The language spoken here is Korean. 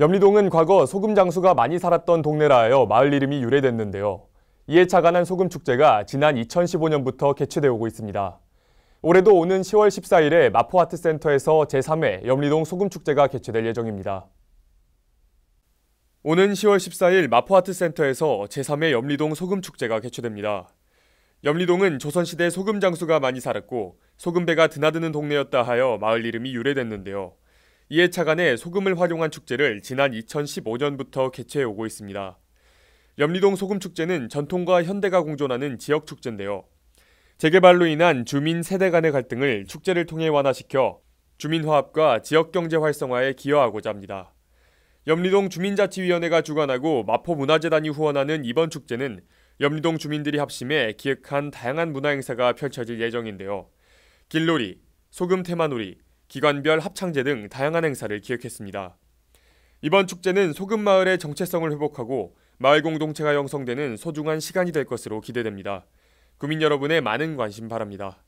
염리동은 과거 소금 장수가 많이 살았던 동네라 하여 마을 이름이 유래됐는데요. 이에 착안한 소금 축제가 지난 2015년부터 개최되어 오고 있습니다. 올해도 오는 10월 14일에 마포아트센터에서 제3회 염리동 소금 축제가 개최될 예정입니다. 오는 10월 14일 마포아트센터에서 제3회 염리동 소금 축제가 개최됩니다. 염리동은 조선시대 소금 장수가 많이 살았고 소금배가 드나드는 동네였다 하여 마을 이름이 유래됐는데요. 이에 차간의 소금을 활용한 축제를 지난 2015년부터 개최해 오고 있습니다. 염리동 소금축제는 전통과 현대가 공존하는 지역 축제인데요. 재개발로 인한 주민 세대 간의 갈등을 축제를 통해 완화시켜 주민화합과 지역경제 활성화에 기여하고자 합니다. 염리동 주민자치위원회가 주관하고 마포문화재단이 후원하는 이번 축제는 염리동 주민들이 합심해 기획한 다양한 문화행사가 펼쳐질 예정인데요. 길놀이, 소금 테마놀이, 기관별 합창제 등 다양한 행사를 기획했습니다. 이번 축제는 소금마을의 정체성을 회복하고 마을 공동체가 형성되는 소중한 시간이 될 것으로 기대됩니다. 구민 여러분의 많은 관심 바랍니다.